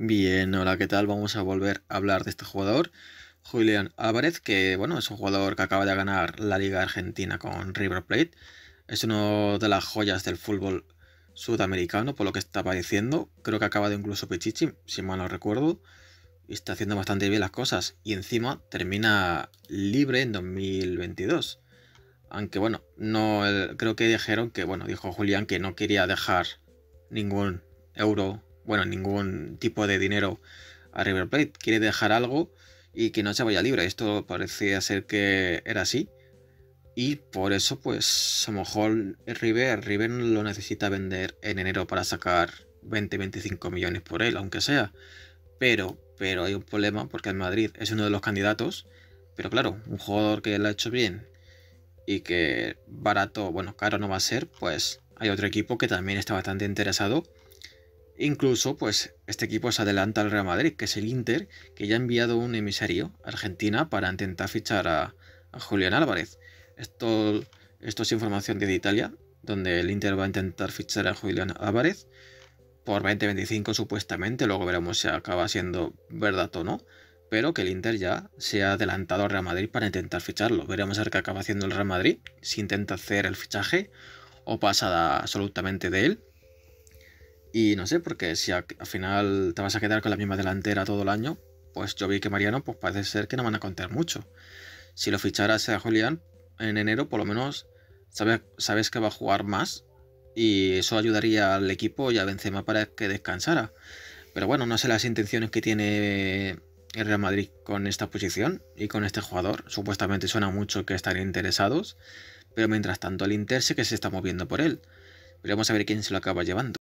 Bien, hola, ¿qué tal? Vamos a volver a hablar de este jugador, Julián Álvarez, que bueno, es un jugador que acaba de ganar la Liga Argentina con River Plate. Es uno de las joyas del fútbol sudamericano, por lo que está apareciendo. Creo que acaba de incluso Pichichi, si mal no recuerdo. Y está haciendo bastante bien las cosas. Y encima termina libre en 2022. Aunque bueno, no creo que dijeron que, bueno, dijo Julián que no quería dejar ningún euro bueno, ningún tipo de dinero a River Plate. Quiere dejar algo y que no se vaya libre. Esto parecía ser que era así. Y por eso, pues, a lo mejor River, River lo necesita vender en enero para sacar 20-25 millones por él, aunque sea. Pero, pero hay un problema porque el Madrid es uno de los candidatos. Pero claro, un jugador que lo ha hecho bien y que barato, bueno, caro no va a ser, pues hay otro equipo que también está bastante interesado Incluso, pues, este equipo se adelanta al Real Madrid, que es el Inter, que ya ha enviado un emisario a Argentina para intentar fichar a, Julián Álvarez. Esto, esto es información de Italia, donde el Inter va a intentar fichar a Julián Álvarez por 20 supuestamente, luego veremos si acaba siendo verdad o no, pero que el Inter ya se ha adelantado al Real Madrid para intentar ficharlo. Veremos a ver qué acaba haciendo el Real Madrid, si intenta hacer el fichaje o pasa absolutamente de él y no sé, porque si al final te vas a quedar con la misma delantera todo el año, pues yo vi que Mariano, pues parece ser que no van a contar mucho. Si lo ficharas a Julián en enero, por lo menos sabes, que va a jugar más y eso ayudaría al equipo y a Benzema para que descansara. Pero bueno, no sé las intenciones que tiene el Real Madrid con esta posición y con este jugador. Supuestamente suena mucho que están interesados, pero mientras tanto el Inter sí que se está moviendo por él. Veremos a ver quién se lo acaba llevando.